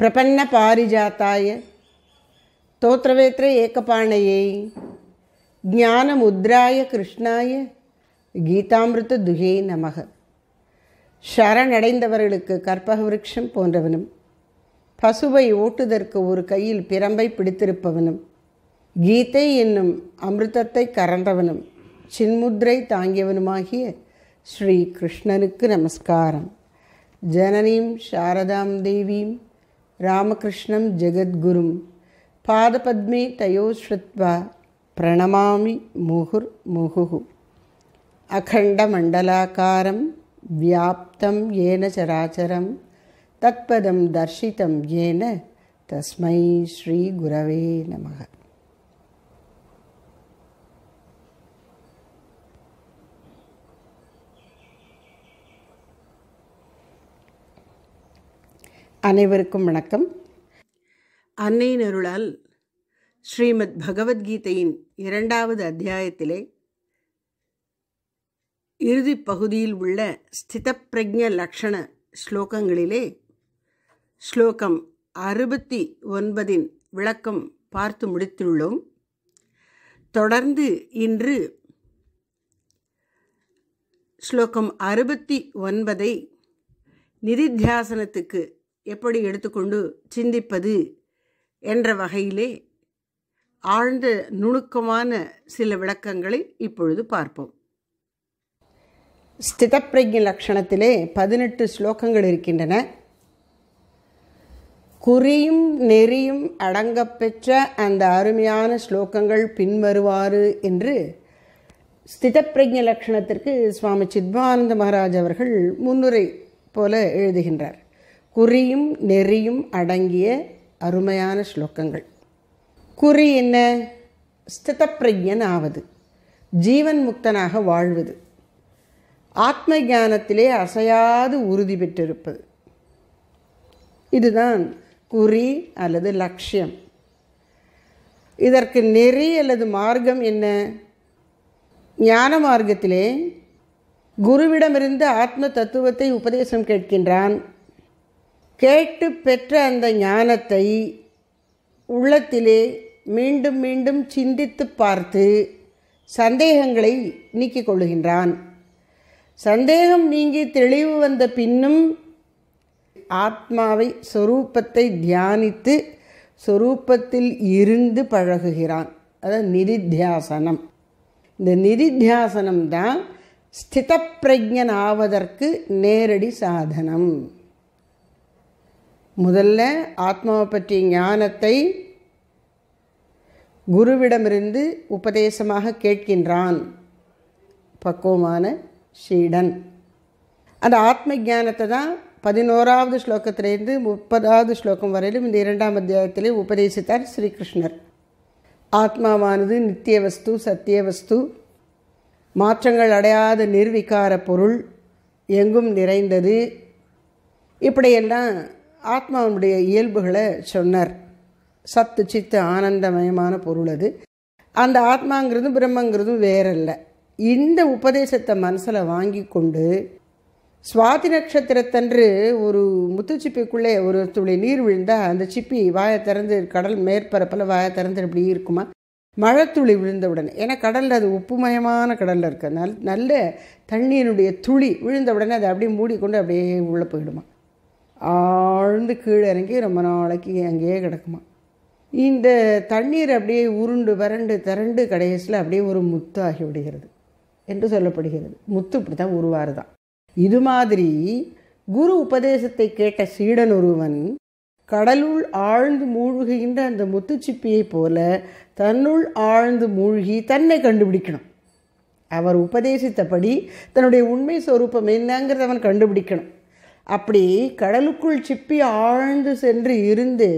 பிரபன்ன பாரிஜாத்தாய தோத்திரவேத்திர ஏகபாணையை ஞானமுத்ராய கிருஷ்ணாய கீதாமிருத்த துகே நமக சரணடைந்தவர்களுக்கு கற்பக விருட்சம் போன்றவனும் பசுவை ஓட்டுதற்கு ஒரு கையில் பிரம்பை பிடித்திருப்பவனும் கீதை என்னும் அமிர்தத்தை கறந்தவனும் சின்முத்ரை தாங்கியவனுமாகிய ஸ்ரீ கிருஷ்ணனுக்கு நமஸ்காரம் ஜனனீம் சாரதாம் தேவீம் रामकृष्णं जगद्गुरुं पादपद्मे तयोः श्रुत्वा प्रणमामि मुहुर्मुहुः अखण्डमण्डलाकारं व्याप्तं येन चराचरं तत्पदं दर्शितं येन तस्मै श्रीगुरवे नमः அனைவருக்கும் வணக்கம் அன்னையின் அருளால் ஸ்ரீமத் பகவத்கீதையின் இரண்டாவது அத்தியாயத்திலே இறுதி பகுதியில் உள்ள ஸ்திதப்பிரஜ லக்ஷண ஸ்லோகங்களிலே ஸ்லோகம் அறுபத்தி ஒன்பதின் விளக்கம் பார்த்து முடித்துள்ளோம் தொடர்ந்து இன்று ஸ்லோகம் அறுபத்தி ஒன்பதை நிதித்தியாசனத்துக்கு எப்படி எடுத்துக்கொண்டு சிந்திப்பது என்ற வகையிலே ஆழ்ந்த நுணுக்கமான சில விளக்கங்களை இப்பொழுது பார்ப்போம் ஸ்திதப்பிரஜ லக்ஷணத்திலே பதினெட்டு ஸ்லோகங்கள் இருக்கின்றன குறியும் நெறியும் அடங்கப்பெற்ற அந்த அருமையான ஸ்லோகங்கள் பின்வருவாறு என்று ஸ்திதப்பிரஜ லக்ஷணத்திற்கு சுவாமி சித்பானந்த மகாராஜ் அவர்கள் முன்னுரை போல எழுதுகின்றார் குறியும் நெறியும் அடங்கிய அருமையான ஸ்லோகங்கள் குறி என்ன ஸ்திதப்பிரஜன் ஆவது ஜீவன் முக்தனாக வாழ்வது ஆத்ம ஞானத்திலே அசையாது உறுதி பெற்றிருப்பது இதுதான் குறி அல்லது லட்சியம் இதற்கு நெறி அல்லது மார்க்கம் என்ன ஞான மார்க்கத்திலே குருவிடமிருந்து ஆத்ம தத்துவத்தை உபதேசம் கேட்கின்றான் கேட்டு பெற்ற அந்த ஞானத்தை உள்ளத்திலே மீண்டும் மீண்டும் சிந்தித்து பார்த்து சந்தேகங்களை நீக்கிக் கொள்கின்றான் சந்தேகம் நீங்கி தெளிவு வந்த பின்னும் ஆத்மாவை சொரூபத்தை தியானித்து சொரூபத்தில் இருந்து பழகுகிறான் அதாவது நிதித்தியாசனம் இந்த நிதித்தியாசனம்தான் ஸ்தித ஸ்திதப்பிரஜன் ஆவதற்கு நேரடி சாதனம் முதல்ல ஆத்மாவை பற்றிய ஞானத்தை குருவிடமிருந்து உபதேசமாக கேட்கின்றான் பக்குவமான ஷீடன் அந்த ஆத்ம ஞானத்தை தான் பதினோராவது ஸ்லோகத்திலேருந்து முப்பதாவது ஸ்லோகம் வரையிலும் இந்த இரண்டாம் அத்தியாயத்திலே உபதேசித்தார் ஸ்ரீகிருஷ்ணர் ஆத்மாவானது நித்திய வஸ்து சத்திய வஸ்து மாற்றங்கள் அடையாத நிர்விகார பொருள் எங்கும் நிறைந்தது இப்படியெல்லாம் ஆத்மாவுடைய இயல்புகளை சொன்னார் சத்து சித்து ஆனந்தமயமான பொருள் அது அந்த ஆத்மாங்கிறதும் பிரம்மங்கிறதும் வேறல்ல இந்த உபதேசத்தை மனசில் வாங்கி கொண்டு சுவாதி நட்சத்திரத்தன்று ஒரு முத்துச்சிப்பிக்குள்ளே ஒரு துளி நீர் விழுந்தால் அந்த சிப்பி வாயை திறந்து கடல் மேற்பரப்பில் வாயை திறந்து இப்படி இருக்குமா மழைத்துளி விழுந்த உடனே ஏன்னா கடலில் அது உப்புமயமான கடலில் இருக்க நல் நல்ல தண்ணீருடைய துளி விழுந்த உடனே அதை அப்படியே மூடிக்கொண்டு அப்படியே உள்ளே போயிடுமா ஆழ்ந்து கீழே இறங்கி ரொம்ப நாளைக்கு அங்கேயே கிடக்குமா இந்த தண்ணீர் அப்படியே உருண்டு வறண்டு திரண்டு கடைசியில் அப்படியே ஒரு முத்து ஆகிவிடுகிறது என்று சொல்லப்படுகிறது முத்து இப்படி தான் தான் இது மாதிரி குரு உபதேசத்தை கேட்ட சீடன் ஒருவன் கடலுள் ஆழ்ந்து மூழ்குகின்ற அந்த முத்துச்சிப்பியைப் போல தன்னுள் ஆழ்ந்து மூழ்கி தன்னை கண்டுபிடிக்கணும் அவர் உபதேசித்தபடி தன்னுடைய உண்மை சொரூபம் என்னங்கிறத அவன் கண்டுபிடிக்கணும் அப்படி கடலுக்குள் சிப்பி ஆழ்ந்து சென்று இருந்து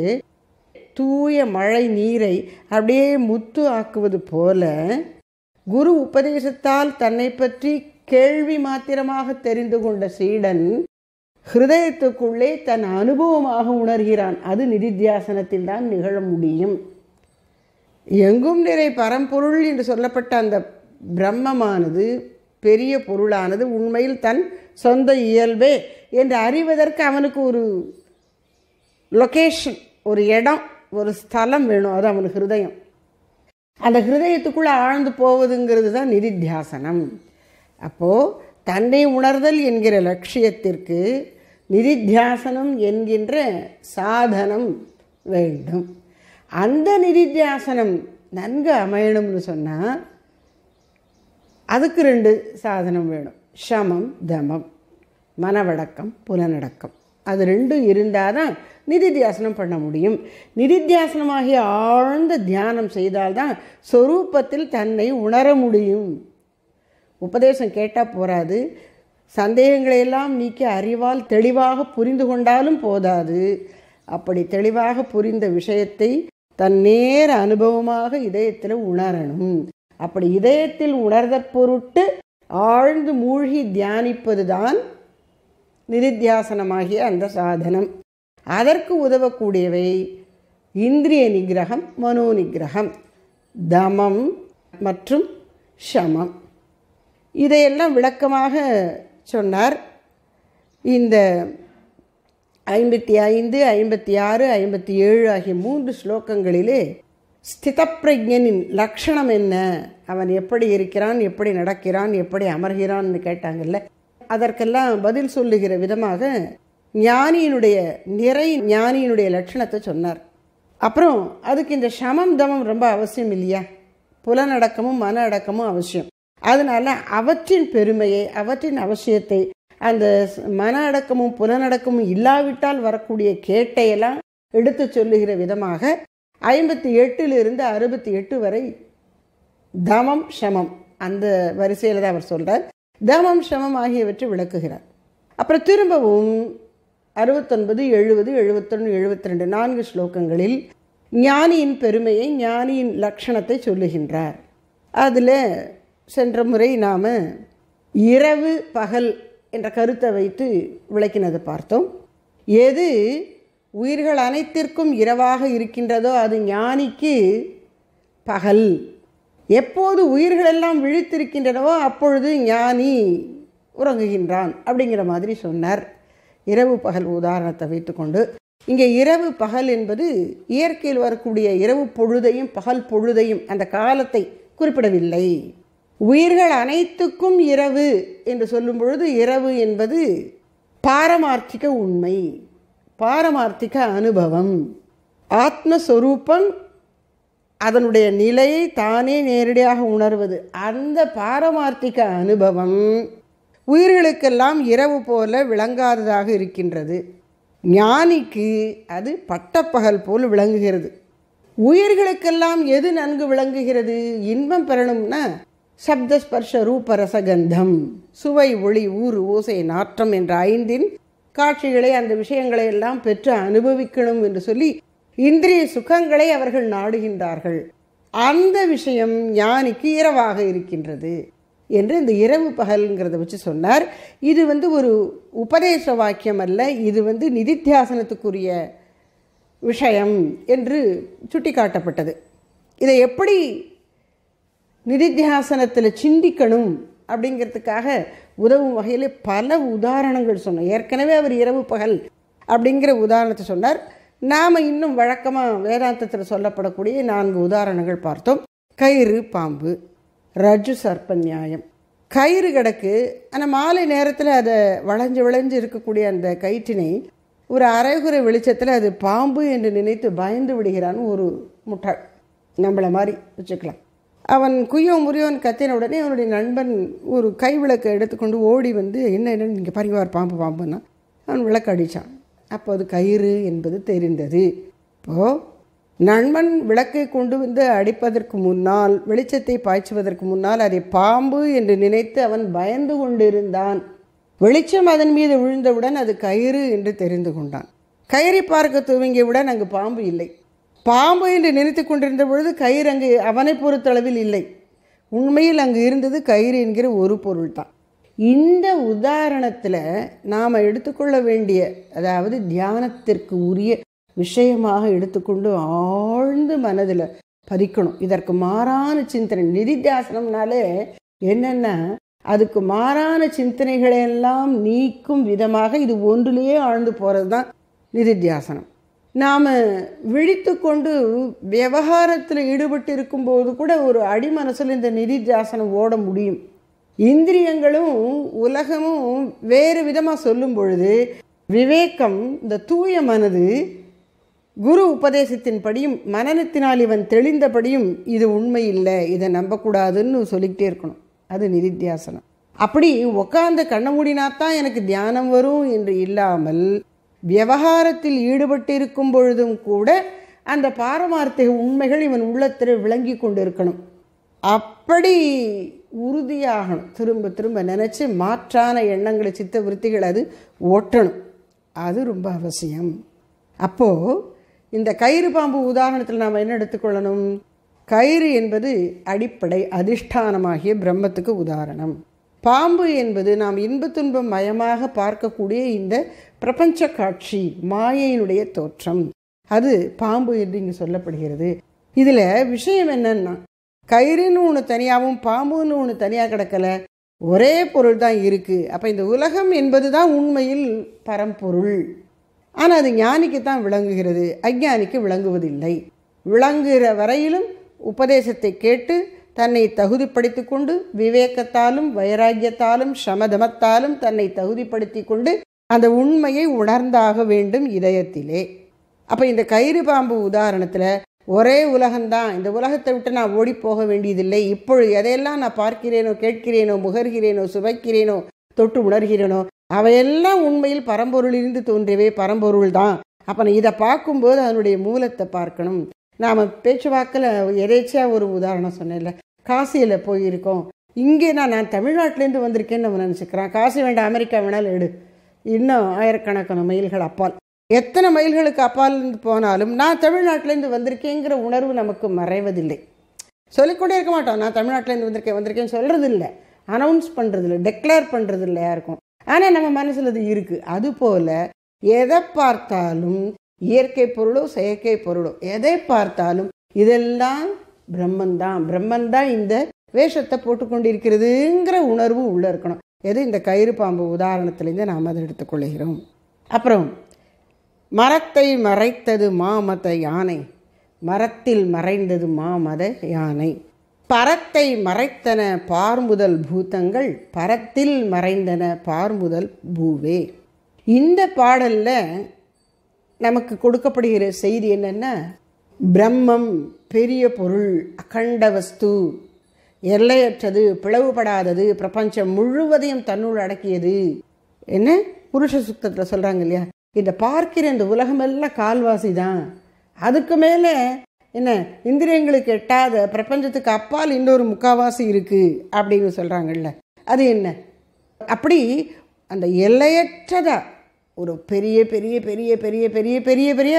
தூய மழை நீரை அப்படியே முத்து ஆக்குவது போல குரு உபதேசத்தால் தன்னை பற்றி கேள்வி மாத்திரமாக தெரிந்து கொண்ட சீடன் ஹிருதயத்துக்குள்ளே தன் அனுபவமாக உணர்கிறான் அது நிதித்தியாசனத்தில் தான் நிகழ முடியும் எங்கும் நிறை பரம்பொருள் என்று சொல்லப்பட்ட அந்த பிரம்மமானது பெரிய பொருளானது உண்மையில் தன் சொந்த இயல்பே என்று அறிவதற்கு அவனுக்கு ஒரு லொக்கேஷன் ஒரு இடம் ஒரு ஸ்தலம் வேணும் அது அவனுக்கு ஹிருதயம் அந்த ஹிருதயத்துக்குள்ளே ஆழ்ந்து போவதுங்கிறது தான் நிதித்தியாசனம் அப்போது தன்னை உணர்தல் என்கிற லட்சியத்திற்கு நிதித்தியாசனம் என்கின்ற சாதனம் வேண்டும் அந்த நிதித்தியாசனம் நன்கு அமையணும்னு சொன்னால் அதுக்கு ரெண்டு சாதனம் வேணும் சமம் தமம் மனவடக்கம் புலனடக்கம் அது ரெண்டும் இருந்தால் தான் நிதித்தியாசனம் பண்ண முடியும் நிதித்தியாசனமாகிய ஆழ்ந்த தியானம் செய்தால்தான் சொரூபத்தில் தன்னை உணர முடியும் உபதேசம் கேட்டால் போகாது சந்தேகங்களையெல்லாம் நீக்கி அறிவால் தெளிவாக புரிந்து கொண்டாலும் போதாது அப்படி தெளிவாக புரிந்த விஷயத்தை தன் நேர அனுபவமாக இதயத்தில் உணரணும் அப்படி இதயத்தில் உணர்த பொருட்டு ஆழ்ந்து மூழ்கி தியானிப்பதுதான் நிதித்தியாசனமாகிய அந்த சாதனம் அதற்கு உதவக்கூடியவை இந்திரிய நிகிரகம் மனோ நிகிரகம் தமம் மற்றும் சமம் இதையெல்லாம் விளக்கமாக சொன்னார் இந்த ஐம்பத்தி ஐந்து ஐம்பத்தி ஆறு ஐம்பத்தி ஏழு ஆகிய மூன்று ஸ்லோகங்களிலே ஸ்திதப்பிரஜனின் லக்ஷணம் என்ன அவன் எப்படி இருக்கிறான் எப்படி நடக்கிறான் எப்படி அமர்கிறான்னு கேட்டாங்கல்ல அதற்கெல்லாம் பதில் சொல்லுகிற விதமாக ஞானியினுடைய நிறை ஞானியினுடைய லட்சணத்தை சொன்னார் அப்புறம் அதுக்கு இந்த சமம் தமம் ரொம்ப அவசியம் இல்லையா புலநடக்கமும் மன அடக்கமும் அவசியம் அதனால அவற்றின் பெருமையை அவற்றின் அவசியத்தை அந்த மன அடக்கமும் புலநடக்கமும் இல்லாவிட்டால் வரக்கூடிய கேட்டையெல்லாம் எடுத்து சொல்லுகிற விதமாக ஐம்பத்தி எட்டிலிருந்து அறுபத்தி எட்டு வரை தமம் ஷமம் அந்த வரிசையில் தான் அவர் சொல்கிறார் தமம் ஷமம் ஆகியவற்றை விளக்குகிறார் அப்புறம் திரும்பவும் அறுபத்தொன்பது எழுபது எழுபத்தொன்று எழுபத்தி ரெண்டு நான்கு ஸ்லோகங்களில் ஞானியின் பெருமையை ஞானியின் லட்சணத்தை சொல்லுகின்றார் அதில் சென்ற முறை நாம் இரவு பகல் என்ற கருத்தை வைத்து விளக்கினதை பார்த்தோம் எது உயிர்கள் அனைத்திற்கும் இரவாக இருக்கின்றதோ அது ஞானிக்கு பகல் எப்போது உயிர்களெல்லாம் விழித்திருக்கின்றனவோ அப்பொழுது ஞானி உறங்குகின்றான் அப்படிங்கிற மாதிரி சொன்னார் இரவு பகல் உதாரணத்தை வைத்துக்கொண்டு இங்கே இரவு பகல் என்பது இயற்கையில் வரக்கூடிய இரவு பொழுதையும் பகல் பொழுதையும் அந்த காலத்தை குறிப்பிடவில்லை உயிர்கள் அனைத்துக்கும் இரவு என்று சொல்லும் பொழுது இரவு என்பது பாரமார்த்திக உண்மை பாரமார்த்திக அனுபவம் ஆத்மஸ்வரூபம் அதனுடைய நிலையை தானே நேரடியாக உணர்வது அந்த பாரமார்த்திக அனுபவம் உயிர்களுக்கெல்லாம் இரவு போல விளங்காததாக இருக்கின்றது ஞானிக்கு அது பட்டப்பகல் போல் விளங்குகிறது உயிர்களுக்கெல்லாம் எது நன்கு விளங்குகிறது இன்பம் பெறணும்னா சப்தஸ்பர்ஷ ரூபரசகந்தம் சுவை ஒளி ஊறு ஓசை நாற்றம் என்ற ஐந்தின் காட்சிகளை அந்த விஷயங்களை எல்லாம் பெற்று அனுபவிக்கணும் என்று சொல்லி இந்திரிய சுகங்களை அவர்கள் நாடுகின்றார்கள் அந்த விஷயம் ஞானிக்கு இரவாக இருக்கின்றது என்று இந்த இரவு பகல்ங்கிறத வச்சு சொன்னார் இது வந்து ஒரு உபதேச வாக்கியம் அல்ல இது வந்து நிதித்தியாசனத்துக்குரிய விஷயம் என்று சுட்டிக்காட்டப்பட்டது இதை எப்படி நிதித்தியாசனத்தில் சிந்திக்கணும் அப்படிங்கிறதுக்காக உதவும் வகையில் பல உதாரணங்கள் சொன்னோம் ஏற்கனவே அவர் இரவு பகல் அப்படிங்கிற உதாரணத்தை சொன்னார் நாம் இன்னும் வழக்கமாக வேதாந்தத்தில் சொல்லப்படக்கூடிய நான்கு உதாரணங்கள் பார்த்தோம் கயிறு பாம்பு ரஜு சர்ப்ப நியாயம் கயிறு கிடக்கு ஆனால் மாலை நேரத்தில் அதை வளைஞ்சு விளைஞ்சு இருக்கக்கூடிய அந்த கயிற்றினை ஒரு அரைகுறை வெளிச்சத்தில் அது பாம்பு என்று நினைத்து பயந்து விடுகிறான்னு ஒரு முட்டாள் நம்மளை மாதிரி வச்சுக்கலாம் அவன் குய்யோ முறியோன்னு கத்தின உடனே அவனுடைய நண்பன் ஒரு கைவிளக்கை எடுத்துக்கொண்டு ஓடி வந்து என்ன என்னன்னு இங்கே பறிவார் பாம்பு பாம்புன்னா அவன் விளக்கு அடித்தான் அப்போ அது கயிறு என்பது தெரிந்தது இப்போது நண்பன் விளக்கை கொண்டு வந்து அடிப்பதற்கு முன்னால் வெளிச்சத்தை பாய்ச்சுவதற்கு முன்னால் அதை பாம்பு என்று நினைத்து அவன் பயந்து கொண்டிருந்தான் வெளிச்சம் அதன் மீது விழுந்தவுடன் அது கயிறு என்று தெரிந்து கொண்டான் கயிறை பார்க்க துவங்கியவுடன் அங்கு பாம்பு இல்லை பாம்பு என்று நினைத்து கொண்டிருந்த பொழுது கயிறு அங்கு அவனை பொறுத்தளவில் இல்லை உண்மையில் அங்கு இருந்தது கயிறு என்கிற ஒரு பொருள் தான் இந்த உதாரணத்தில் நாம் எடுத்துக்கொள்ள வேண்டிய அதாவது தியானத்திற்கு உரிய விஷயமாக எடுத்துக்கொண்டு ஆழ்ந்து மனதில் பறிக்கணும் இதற்கு மாறான சிந்தனை நிதித்தியாசனம்னாலே என்னென்னா அதுக்கு மாறான சிந்தனைகளை எல்லாம் நீக்கும் விதமாக இது ஒன்றிலேயே ஆழ்ந்து போகிறது தான் நிதித்தியாசனம் நாம் விழித்து கொண்டு விவகாரத்தில் ஈடுபட்டு இருக்கும்போது கூட ஒரு அடிமனசில் இந்த நிதித்தியாசனம் ஓட முடியும் இந்திரியங்களும் உலகமும் வேறு விதமாக சொல்லும் பொழுது விவேகம் இந்த தூய மனது குரு உபதேசத்தின்படியும் மனநத்தினால் இவன் தெளிந்தபடியும் இது உண்மை இல்லை இதை நம்பக்கூடாதுன்னு சொல்லிக்கிட்டே இருக்கணும் அது நிதித்தியாசனம் அப்படி உட்காந்து கண்ண மூடினாத்தான் எனக்கு தியானம் வரும் என்று இல்லாமல் விவகாரத்தில் ஈடுபட்டிருக்கும் பொழுதும் கூட அந்த பாரமார்த்திக உண்மைகள் இவன் உள்ளத்தில் விளங்கி கொண்டு இருக்கணும் அப்படி உறுதியாகணும் திரும்ப திரும்ப நினச்சி மாற்றான எண்ணங்களை சித்த விற்த்திகள் அது ஓட்டணும் அது ரொம்ப அவசியம் அப்போது இந்த கயிறு பாம்பு உதாரணத்தில் நாம் என்ன எடுத்துக்கொள்ளணும் கயிறு என்பது அடிப்படை அதிஷ்டானமாகிய பிரம்மத்துக்கு உதாரணம் பாம்பு என்பது நாம் இன்ப துன்பம் மயமாக பார்க்கக்கூடிய இந்த பிரபஞ்ச காட்சி மாயையினுடைய தோற்றம் அது பாம்பு என்று இங்கு சொல்லப்படுகிறது இதில் விஷயம் என்னன்னா கயிறுன்னு ஒன்று தனியாகவும் பாம்புன்னு ஒன்று தனியாக கிடக்கலை ஒரே பொருள் தான் இருக்குது அப்போ இந்த உலகம் என்பது தான் உண்மையில் பரம்பொருள் ஆனால் அது ஞானிக்கு தான் விளங்குகிறது அஜ்ஞானிக்கு விளங்குவதில்லை விளங்குகிற வரையிலும் உபதேசத்தை கேட்டு தன்னை தகுதிப்படுத்தி கொண்டு விவேகத்தாலும் வைராக்கியத்தாலும் சமதமத்தாலும் தன்னை தகுதிப்படுத்தி கொண்டு அந்த உண்மையை உணர்ந்தாக வேண்டும் இதயத்திலே அப்போ இந்த கயிறு பாம்பு உதாரணத்தில் ஒரே உலகம்தான் இந்த உலகத்தை விட்டு நான் ஓடி போக வேண்டியதில்லை இப்பொழுது எதையெல்லாம் நான் பார்க்கிறேனோ கேட்கிறேனோ முகர்கிறேனோ சுவைக்கிறேனோ தொட்டு உணர்கிறேனோ அவையெல்லாம் உண்மையில் பரம்பொருளிலிருந்து தோன்றியவே பரம்பொருள் தான் அப்போ நான் இதை பார்க்கும்போது அதனுடைய மூலத்தை பார்க்கணும் நாம் பேச்சுவாக்கில் எதேச்சியாக ஒரு உதாரணம் சொன்னேன்ல காசியில் போயிருக்கோம் இங்கே நான் நான் தமிழ்நாட்டிலேருந்து வந்திருக்கேன்னு நம்ம நினச்சிக்கிறேன் காசி வேண்டாம் அமெரிக்கா வேணாலும் எடு இன்னும் ஆயிரக்கணக்கான மைல்கள் அப்பால் எத்தனை மைல்களுக்கு அப்பால் போனாலும் நான் தமிழ்நாட்டிலேருந்து வந்திருக்கேங்கிற உணர்வு நமக்கு மறைவதில்லை சொல்லிக்கொண்டே இருக்க மாட்டோம் நான் தமிழ்நாட்டிலேருந்து வந்திருக்கேன் வந்திருக்கேன்னு சொல்கிறது இல்லை அனௌன்ஸ் பண்ணுறதில்ல டெக்ளேர் பண்ணுறது இல்லையா இருக்கும் ஆனால் நம்ம மனசில் அது இருக்குது அதுபோல் எதை பார்த்தாலும் இயற்கை பொருளோ செயற்கை பொருளோ எதை பார்த்தாலும் இதெல்லாம் பிரம்மந்தான் பிரம்மந்தான் இந்த வேஷத்தை போட்டுக்கொண்டிருக்கிறதுங்கிற உணர்வு உள்ளே இருக்கணும் எது இந்த கயிறு பாம்பு உதாரணத்துலேருந்து நாம் அதை எடுத்துக்கொள்கிறோம் அப்புறம் மரத்தை மறைத்தது மாமத யானை மரத்தில் மறைந்தது மாமத யானை பரத்தை மறைத்தன பார்முதல் பூத்தங்கள் பரத்தில் மறைந்தன பார்முதல் பூவே இந்த பாடலில் நமக்கு கொடுக்கப்படுகிற செய்தி என்னென்னா பிரம்மம் பெரிய பொருள் அகண்ட வஸ்து எல்லையற்றது பிளவுபடாதது பிரபஞ்சம் முழுவதையும் தன்னுள் அடக்கியது என்ன புருஷ சுத்தத்தில் சொல்கிறாங்க இல்லையா இந்த பார்க்கிற இந்த உலகமெல்லாம் கால்வாசி தான் அதுக்கு மேலே என்ன இந்திரியங்களுக்கு எட்டாத பிரபஞ்சத்துக்கு அப்பால் இன்னொரு முக்காவாசி இருக்குது அப்படின்னு சொல்கிறாங்கல்ல அது என்ன அப்படி அந்த எல்லையற்றதாக ஒரு பெரிய பெரிய பெரிய பெரிய பெரிய பெரிய பெரிய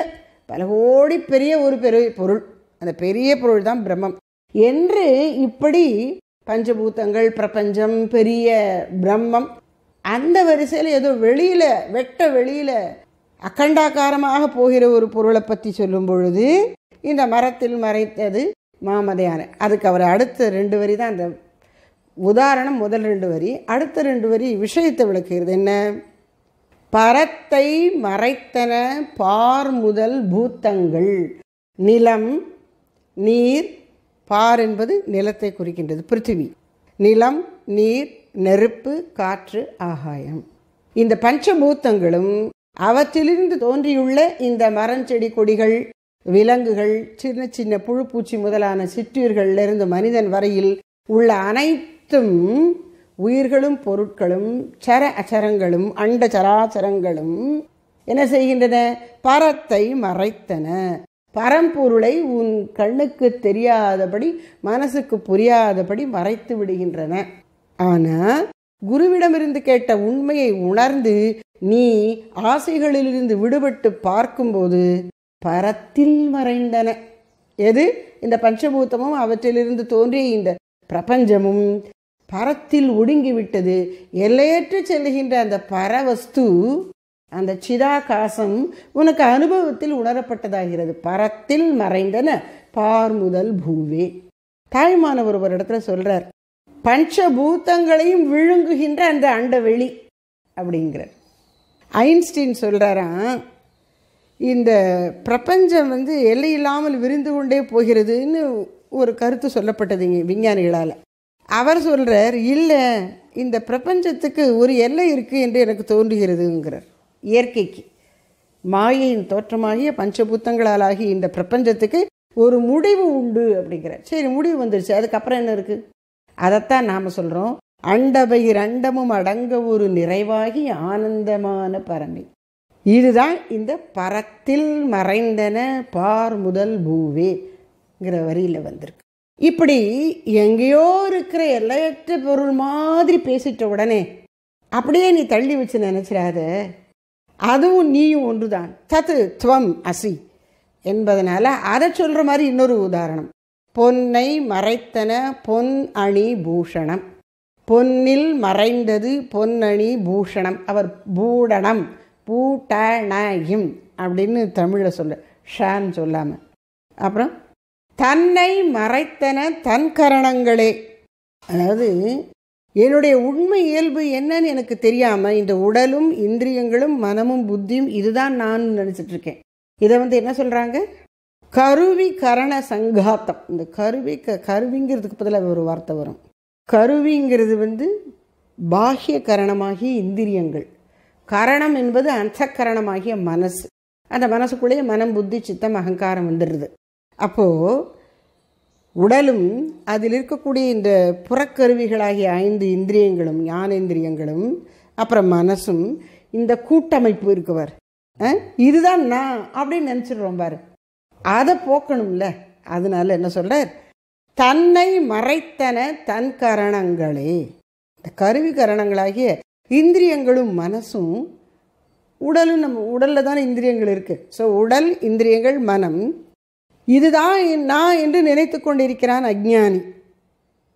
பல கோடி பெரிய ஒரு பெரிய பொருள் அந்த பெரிய பொருள் தான் பிரம்மம் என்று இப்படி பஞ்சபூதங்கள் பிரபஞ்சம் பெரிய பிரம்மம் அந்த வரிசையில் ஏதோ வெளியில் வெட்ட வெளியில் அகண்டாக்காரமாக போகிற ஒரு பொருளை பற்றி சொல்லும் பொழுது இந்த மரத்தில் மறைத்தது மாமதையான அதுக்கு அவர் அடுத்த ரெண்டு வரி தான் அந்த உதாரணம் முதல் ரெண்டு வரி அடுத்த ரெண்டு வரி விஷயத்தை விளக்குகிறது என்ன பரத்தை மறைத்தன பார் முதல் பூத்தங்கள் நிலம் நீர் பார் என்பது நிலத்தை குறிக்கின்றது பிருத்திவி நிலம் நீர் நெருப்பு காற்று ஆகாயம் இந்த பஞ்சபூத்தங்களும் அவற்றிலிருந்து தோன்றியுள்ள இந்த மரஞ்செடி கொடிகள் விலங்குகள் சின்ன சின்ன புழு பூச்சி முதலான சிற்றீர்கள்லேருந்து மனிதன் வரையில் உள்ள அனைத்தும் உயிர்களும் பொருட்களும் சர அச்சரங்களும் அண்ட சராச்சரங்களும் என்ன செய்கின்றன பரத்தை மறைத்தன பரம்பொருளை உன் கண்ணுக்கு தெரியாதபடி மனசுக்கு புரியாதபடி மறைத்து விடுகின்றன ஆனால் குருவிடமிருந்து கேட்ட உண்மையை உணர்ந்து நீ ஆசைகளிலிருந்து விடுபட்டு பார்க்கும்போது பரத்தில் மறைந்தன எது இந்த பஞ்சபூத்தமும் அவற்றிலிருந்து தோன்றிய இந்த பிரபஞ்சமும் பரத்தில் ஒடுங்கிவிட்டது எல்லையற்று செல்லுகின்ற அந்த பரவஸ்து அந்த சிதாகாசம் உனக்கு அனுபவத்தில் உணரப்பட்டதாகிறது பரத்தில் மறைந்தன பார் முதல் பூவே தாய்மானவர் ஒரு இடத்துல சொல்கிறார் பஞ்சபூத்தங்களையும் விழுங்குகின்ற அந்த அண்டவெளி அப்படிங்கிறார் ஐன்ஸ்டீன் சொல்றாரா இந்த பிரபஞ்சம் வந்து எல்லையில்லாமல் விரிந்து கொண்டே போகிறதுன்னு ஒரு கருத்து சொல்லப்பட்டது இங்கே விஞ்ஞானிகளால் அவர் சொல்கிறார் இல்லை இந்த பிரபஞ்சத்துக்கு ஒரு எல்லை இருக்குது என்று எனக்கு தோன்றுகிறதுங்கிறார் இயற்கைக்கு மாயையின் தோற்றமாகிய பஞ்சபூத்தங்களாலாகி இந்த பிரபஞ்சத்துக்கு ஒரு முடிவு உண்டு அப்படிங்கிறார் சரி முடிவு வந்துருச்சு அதுக்கப்புறம் என்ன இருக்குது அதைத்தான் நாம் சொல்கிறோம் அண்டபயிர் அண்டமும் அடங்க ஒரு நிறைவாகி ஆனந்தமான பரமை இதுதான் இந்த பரத்தில் மறைந்தன பார் முதல் பூவேங்கிற வரியில் வந்திருக்கு இப்படி எங்கேயோ இருக்கிற எல்லையற்ற பொருள் மாதிரி பேசிட்ட உடனே அப்படியே நீ தள்ளி வச்சு நினைச்சிடாத அதுவும் நீயும் ஒன்று தான் தத்து துவம் அசி என்பதனால் அதை சொல்கிற மாதிரி இன்னொரு உதாரணம் பொன்னை மறைத்தன பொன் அணி பூஷணம் பொன்னில் மறைந்தது பொன்னணி பூஷணம் அவர் பூடணம் பூட்டணம் அப்படின்னு தமிழில் சொல்ல ஷான்னு சொல்லாமல் அப்புறம் தன்னை மறைத்தன தன் கரணங்களே அதாவது என்னுடைய உண்மை இயல்பு என்னன்னு எனக்கு தெரியாமல் இந்த உடலும் இந்திரியங்களும் மனமும் புத்தியும் இதுதான் நான் நினச்சிட்ருக்கேன் இதை வந்து என்ன சொல்கிறாங்க கருவி கரண சங்காத்தம் இந்த கருவி க கருவிங்கிறதுக்கு பதிலாக ஒரு வார்த்தை வரும் கருவிங்கிறது வந்து பாஹ்ய கரணமாகிய இந்திரியங்கள் கரணம் என்பது கரணமாகிய மனசு அந்த மனசுக்குள்ளேயே மனம் புத்தி சித்தம் அகங்காரம் வந்துடுது அப்போது உடலும் அதில் இருக்கக்கூடிய இந்த புறக்கருவிகளாகிய ஐந்து இந்திரியங்களும் ஞானேந்திரியங்களும் அப்புறம் மனசும் இந்த கூட்டமைப்பு இருக்குவர் இதுதான் நான் அப்படின்னு நினச்சிடுறோம் பாரு அதை போக்கணும்ல அதனால என்ன சொல்கிறார் தன்னை மறைத்தன தன் கரணங்களே இந்த கருவி கரணங்களாகிய இந்திரியங்களும் மனசும் உடலும் நம்ம உடலில் தான் இந்திரியங்கள் இருக்குது ஸோ உடல் இந்திரியங்கள் மனம் இதுதான் நான் என்று நினைத்து கொண்டிருக்கிறான் அஜ்ஞானி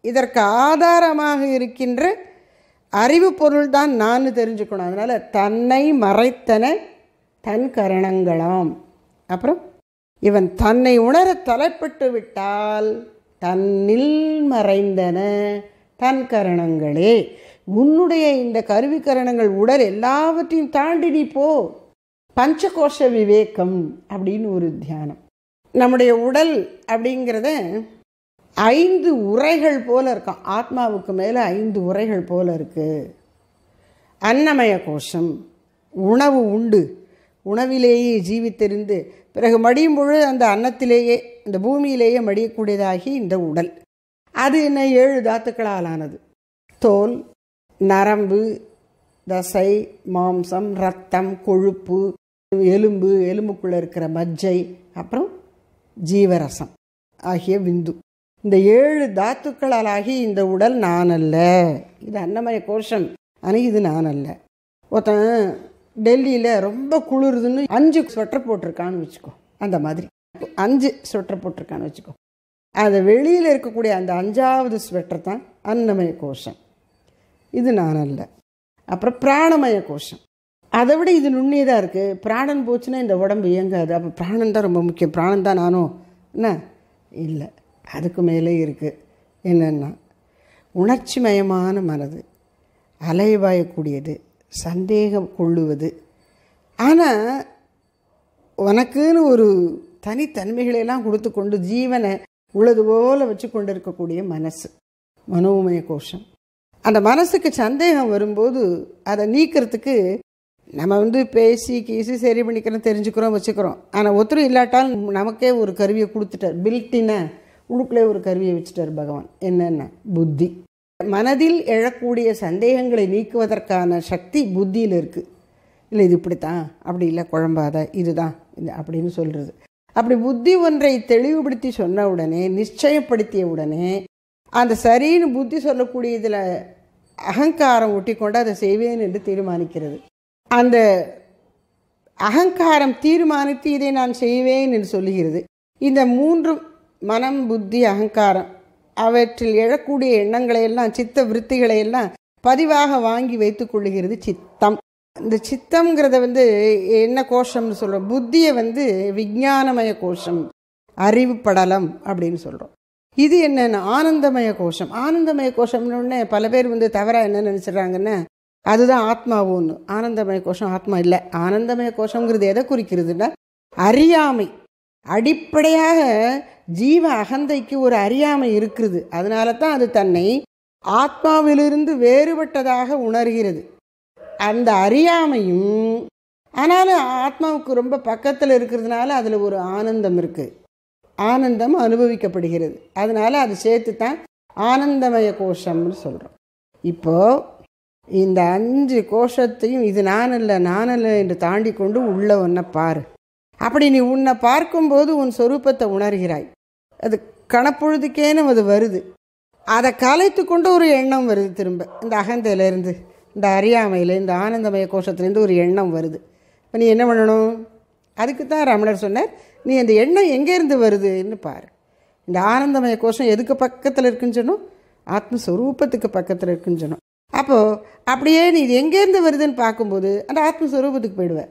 இதற்கு ஆதாரமாக இருக்கின்ற அறிவு பொருள் தான் நான் தெரிஞ்சுக்கணும் அதனால் தன்னை மறைத்தன தன் கரணங்களாம் அப்புறம் இவன் தன்னை உணர தலைப்பட்டு விட்டால் தன்னில் மறைந்தன தன் கரணங்களே உன்னுடைய இந்த கருவி கரணங்கள் உடல் எல்லாவற்றையும் தாண்டி நீ போ பஞ்சகோஷ விவேகம் அப்படின்னு ஒரு தியானம் நம்முடைய உடல் அப்படிங்கிறத ஐந்து உரைகள் போல் இருக்கும் ஆத்மாவுக்கு மேலே ஐந்து உரைகள் போல் இருக்குது அன்னமய கோஷம் உணவு உண்டு உணவிலேயே ஜீவித்திருந்து பிறகு மடியும் பொழுது அந்த அன்னத்திலேயே இந்த பூமியிலேயே மடியக்கூடியதாகி இந்த உடல் அது என்ன ஏழு தாத்துக்களால் ஆனது தோல் நரம்பு தசை மாம்சம் ரத்தம் கொழுப்பு எலும்பு எலும்புக்குள்ளே இருக்கிற மஜ்ஜை அப்புறம் ஜீவரசம் ஆகிய விந்து இந்த ஏழு தாத்துக்களாலாகி இந்த உடல் நான் அல்ல இது அன்னமய கோஷம் ஆனால் இது நான் அல்ல ஒருத்தன் டெல்லியில் ரொம்ப குளிருதுன்னு அஞ்சு ஸ்வெட்டர் போட்டிருக்கான்னு வச்சுக்கோ அந்த மாதிரி அஞ்சு ஸ்வெட்டர் போட்டிருக்கான்னு வச்சுக்கோ அந்த வெளியில் இருக்கக்கூடிய அந்த அஞ்சாவது ஸ்வெட்டர் தான் அன்னமய கோஷம் இது நான் அல்ல அப்புறம் பிராணமய கோஷம் அதை விட இது நுண்ணியதாக இருக்குது பிராணன் போச்சுன்னா இந்த உடம்பு இயங்காது அப்போ பிராணன் தான் ரொம்ப முக்கியம் பிராணன் தான் நானும் என்ன இல்லை அதுக்கு மேலே இருக்குது என்னென்னா உணர்ச்சி மயமான மனது அலைவாயக்கூடியது சந்தேகம் கொள்ளுவது ஆனால் உனக்குன்னு ஒரு தனித்தன்மைகளையெல்லாம் கொடுத்து கொண்டு ஜீவனை உள்ளது போல் வச்சு கொண்டு இருக்கக்கூடிய மனசு மனோமய கோஷம் அந்த மனசுக்கு சந்தேகம் வரும்போது அதை நீக்கிறதுக்கு நம்ம வந்து பேசி கீசி சரி பண்ணிக்கிறோம் தெரிஞ்சுக்கிறோம் வச்சுக்கிறோம் ஆனால் ஒருத்தரும் இல்லாட்டால் நமக்கே ஒரு கருவியை கொடுத்துட்டார் பில்ட்டின உள்ளுக்குள்ளே ஒரு கருவியை வச்சுட்டார் பகவான் என்னென்ன புத்தி மனதில் எழக்கூடிய சந்தேகங்களை நீக்குவதற்கான சக்தி புத்தியில் இருக்குது இல்லை இது இப்படித்தான் அப்படி இல்லை குழம்பாத இதுதான் இது அப்படின்னு சொல்கிறது அப்படி புத்தி ஒன்றை தெளிவுபடுத்தி சொன்ன உடனே நிச்சயப்படுத்திய உடனே அந்த சரின்னு புத்தி சொல்லக்கூடிய இதில் அகங்காரம் ஒட்டி கொண்டு அதை செய்வேன் என்று தீர்மானிக்கிறது அந்த அகங்காரம் தீர்மானித்து இதை நான் செய்வேன் என்று சொல்லுகிறது இந்த மூன்றும் மனம் புத்தி அகங்காரம் அவற்றில் எழக்கூடிய எண்ணங்களை எல்லாம் சித்த விற்த்திகளை எல்லாம் பதிவாக வாங்கி வைத்து கொள்ளுகிறது சித்தம் இந்த சித்தம்ங்கிறத வந்து என்ன கோஷம்னு சொல்கிறோம் புத்தியை வந்து விஞ்ஞானமய கோஷம் அறிவு படலம் அப்படின்னு சொல்கிறோம் இது என்னென்ன ஆனந்தமய கோஷம் ஆனந்தமய கோஷம்னு பல பேர் வந்து தவறாக என்ன நினச்சிட்றாங்கன்னா அதுதான் ஆத்மாவும் ஒன்று ஆனந்தமய கோஷம் ஆத்மா இல்லை ஆனந்தமய கோஷங்கிறது எதை குறிக்கிறதுன்னா அறியாமை அடிப்படையாக ஜீவ அகந்தைக்கு ஒரு அறியாமை இருக்கிறது அதனால தான் அது தன்னை ஆத்மாவிலிருந்து வேறுபட்டதாக உணர்கிறது அந்த அறியாமையும் ஆனாலும் ஆத்மாவுக்கு ரொம்ப பக்கத்தில் இருக்கிறதுனால அதில் ஒரு ஆனந்தம் இருக்குது ஆனந்தம் அனுபவிக்கப்படுகிறது அதனால் அது சேர்த்து தான் ஆனந்தமய கோஷம்னு சொல்கிறோம் இப்போது இந்த அஞ்சு கோஷத்தையும் இது நான் இல்லை நான் இல்லை என்று தாண்டி கொண்டு உள்ள உன்னை பார் அப்படி நீ உன்னை பார்க்கும்போது உன் சொரூபத்தை உணர்கிறாய் அது கணப்பொழுதுக்கேனும் அது வருது அதை கலைத்து கொண்டு ஒரு எண்ணம் வருது திரும்ப இந்த அகந்தையிலேருந்து இந்த அறியாமையில் இந்த ஆனந்தமய கோஷத்துலேருந்து ஒரு எண்ணம் வருது இப்போ நீ என்ன பண்ணணும் அதுக்கு தான் ரமணர் சொன்னார் நீ அந்த எண்ணம் எங்கேருந்து வருதுன்னு பாரு இந்த ஆனந்தமய கோஷம் எதுக்கு பக்கத்தில் இருக்குன்னு சொன்னோம் ஆத்மஸ்வரூபத்துக்கு பக்கத்தில் இருக்குன்னு சொன்னோம் அப்போது அப்படியே நீ இது எங்கேருந்து வருதுன்னு பார்க்கும்போது அந்த ஆத்மஸ்வரூபத்துக்கு போயிடுவேன்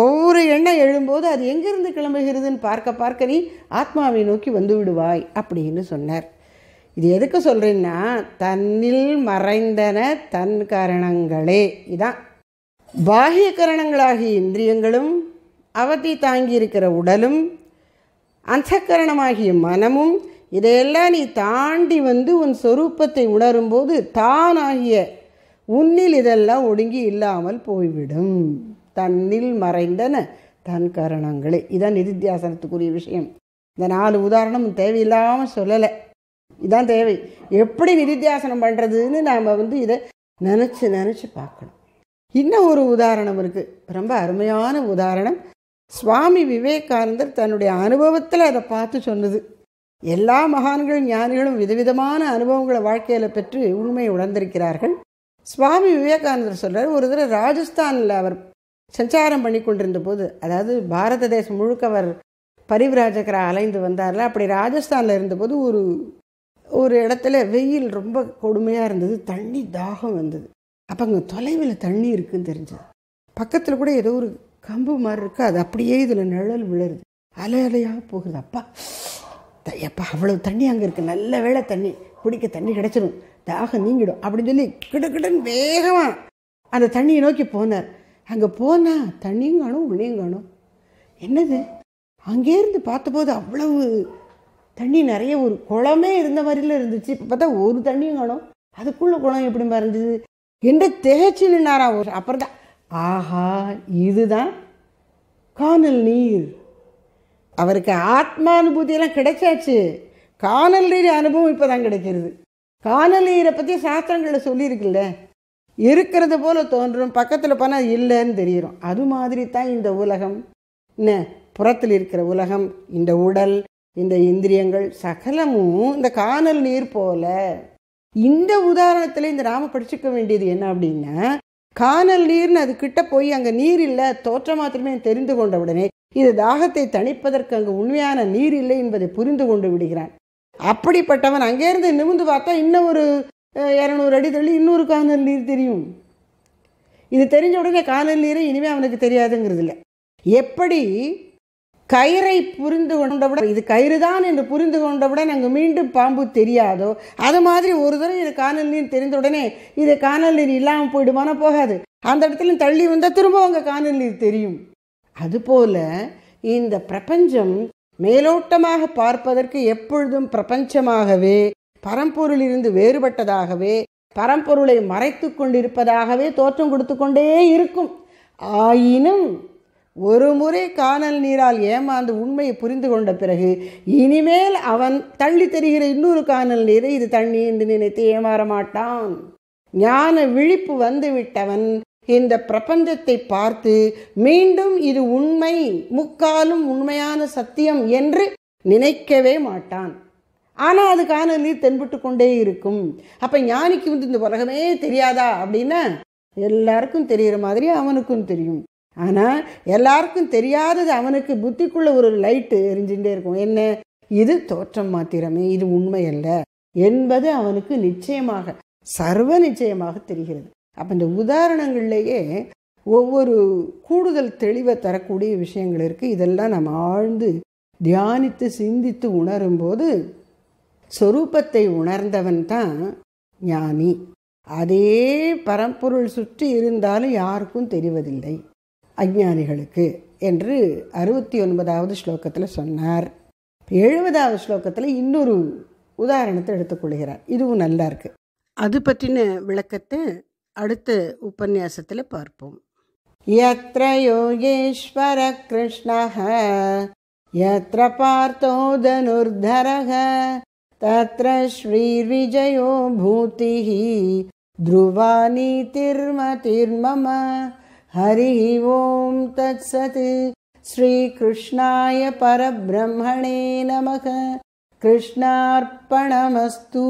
ஒவ்வொரு எண்ணம் எழும்போது அது எங்கேருந்து கிளம்புகிறதுன்னு பார்க்க பார்க்க நீ ஆத்மாவை நோக்கி வந்து விடுவாய் அப்படின்னு சொன்னார் இது எதுக்கு சொல்கிறேன்னா தன்னில் மறைந்தன தன் கரணங்களே இதான் பாகிய கரணங்களாகிய இந்திரியங்களும் அவதி தாங்கி இருக்கிற உடலும் அந்த கரணமாகிய மனமும் இதையெல்லாம் நீ தாண்டி வந்து உன் சொரூப்பத்தை உணரும்போது தானாகிய உன்னில் இதெல்லாம் ஒடுங்கி இல்லாமல் போய்விடும் தன்னில் மறைந்தன தன் கரணங்களே இதான் நிதித்தியாசனத்துக்குரிய விஷயம் இந்த நாலு உதாரணம் தேவையில்லாமல் சொல்லலை இதுதான் தேவை எப்படி நிதித்தியாசனம் பண்ணுறதுன்னு நாம் வந்து இதை நினச்சி நினச்சி பார்க்கணும் இன்னும் ஒரு உதாரணம் இருக்குது ரொம்ப அருமையான உதாரணம் சுவாமி விவேகானந்தர் தன்னுடைய அனுபவத்தில் அதை பார்த்து சொன்னது எல்லா மகான்கள் ஞானிகளும் விதவிதமான அனுபவங்களை வாழ்க்கையில் பெற்று உண்மையை உணர்ந்திருக்கிறார்கள் சுவாமி விவேகானந்தர் சொல்கிறார் ஒரு தடவை ராஜஸ்தானில் அவர் சஞ்சாரம் பண்ணி கொண்டிருந்த போது அதாவது பாரத தேசம் முழுக்க அவர் பரிவிராஜகராக அலைந்து வந்தார்ல அப்படி ராஜஸ்தானில் இருந்தபோது ஒரு ஒரு இடத்துல வெயில் ரொம்ப கொடுமையாக இருந்தது தண்ணி தாகம் வந்தது அப்போ அங்கே தொலைவில் தண்ணி இருக்குதுன்னு தெரிஞ்சது பக்கத்தில் கூட ஏதோ ஒரு கம்பு மாதிரி இருக்குது அது அப்படியே இதில் நிழல் விழருது அலை அலையாக போகுது அப்பா எப்போ அவ்வளோ தண்ணி அங்கே இருக்குது நல்ல வேலை தண்ணி குடிக்க தண்ணி கிடச்சிடும் தாகம் நீங்கிடும் அப்படின்னு சொல்லி கிடுக்கிடுன்னு வேகமாக அந்த தண்ணியை நோக்கி போனார் அங்கே போனால் தண்ணியும் காணும் உள்ளேயும் காணும் என்னது அங்கேருந்து பார்த்தபோது அவ்வளவு தண்ணி நிறைய ஒரு குளமே இருந்த மாதிரில இருந்துச்சு இப்போ பார்த்தா ஒரு தண்ணியும் காணும் அதுக்குள்ளே குளம் எப்படி மறைஞ்சது என்று தேய்ச்சி நின்னாரா ஒரு அப்புறம் தான் ஆஹா இதுதான் காணல் நீர் அவருக்கு ஆத்மானுபூதியெல்லாம் கிடைச்சாச்சு காணல் நீர் அனுபவம் இப்போ தான் கிடைக்கிறது நீரை பற்றி சாஸ்திரங்களில் சொல்லியிருக்குல்ல இருக்கிறது போல் தோன்றும் பக்கத்தில் போனால் இல்லைன்னு தெரியும் அது மாதிரி தான் இந்த உலகம் என்ன புறத்தில் இருக்கிற உலகம் இந்த உடல் இந்த இந்திரியங்கள் சகலமும் இந்த காணல் நீர் போல இந்த உதாரணத்தில் இந்த ராம படிச்சுக்க வேண்டியது என்ன அப்படின்னா காணல் நீர்னு அது கிட்ட போய் அங்கே நீர் இல்லை தோற்றம் மாத்திரமே தெரிந்து கொண்ட உடனே இது தாகத்தை தணிப்பதற்கு அங்கு உண்மையான நீர் இல்லை என்பதை புரிந்து கொண்டு விடுகிறான் அப்படிப்பட்டவன் அங்கேருந்து நிமிந்து பார்த்தா இன்னும் ஒரு இரநூறு அடி தள்ளி இன்னொரு காணல் நீர் தெரியும் இது தெரிஞ்ச உடனே காணல் நீரை இனிமேல் அவனுக்கு தெரியாதுங்கிறது இல்லை எப்படி கயிறை புரிந்து கொண்டவுடன் இது கயிறு தான் என்று புரிந்து கொண்டவுடன் அங்கு மீண்டும் பாம்பு தெரியாதோ அது மாதிரி ஒரு தடவை இது காணல் நீர் தெரிந்த உடனே இது காணல் நீர் இல்லாமல் போயிடுமானா போகாது அந்த இடத்துல தள்ளி வந்தால் திரும்ப அங்கே காணல் நீர் தெரியும் அதுபோல இந்த பிரபஞ்சம் மேலோட்டமாக பார்ப்பதற்கு எப்பொழுதும் பிரபஞ்சமாகவே பரம்பொருளிலிருந்து வேறுபட்டதாகவே பரம்பொருளை மறைத்து கொண்டிருப்பதாகவே தோற்றம் கொடுத்து கொண்டே இருக்கும் ஆயினும் ஒரு முறை காணல் நீரால் ஏமாந்து உண்மையை புரிந்து கொண்ட பிறகு இனிமேல் அவன் தள்ளி தெரிகிற இன்னொரு காணல் நீரை இது தண்ணி என்று நினைத்து ஏமாற மாட்டான் ஞான விழிப்பு வந்துவிட்டவன் இந்த பிரபஞ்சத்தை பார்த்து மீண்டும் இது உண்மை முக்காலும் உண்மையான சத்தியம் என்று நினைக்கவே மாட்டான் ஆனால் அதுக்கான நீர் தென்பட்டு கொண்டே இருக்கும் அப்போ ஞானிக்கு வந்து இந்த உலகமே தெரியாதா அப்படின்னா எல்லாருக்கும் தெரிகிற மாதிரி அவனுக்கும் தெரியும் ஆனால் எல்லாருக்கும் தெரியாதது அவனுக்கு புத்திக்குள்ள ஒரு லைட்டு எரிஞ்சுட்டே இருக்கும் என்ன இது தோற்றம் மாத்திரமே இது உண்மை அல்ல என்பது அவனுக்கு நிச்சயமாக சர்வ நிச்சயமாக தெரிகிறது அப்போ இந்த உதாரணங்கள்லேயே ஒவ்வொரு கூடுதல் தெளிவை தரக்கூடிய விஷயங்கள் இருக்குது இதெல்லாம் நம்ம ஆழ்ந்து தியானித்து சிந்தித்து உணரும்போது சொரூபத்தை உணர்ந்தவன் தான் ஞானி அதே பரம்பொருள் சுற்றி இருந்தாலும் யாருக்கும் தெரிவதில்லை அஜானிகளுக்கு என்று அறுபத்தி ஒன்பதாவது ஸ்லோகத்தில் சொன்னார் எழுபதாவது ஸ்லோகத்தில் இன்னொரு உதாரணத்தை எடுத்துக்கொள்கிறார் இதுவும் நல்லா இருக்குது அது பற்றின விளக்கத்தை अ उपन्यासल पार्पम् यत्र योगेश्वरकृष्णः यत्र पार्थो धनुर्धरः तत्र श्रीविजयो भूतिः ध्रुवानीतिर्मतिर्मम हरि ओं तत्सत् श्रीकृष्णाय परब्रह्मणे नमः कृष्णार्पणमस्तु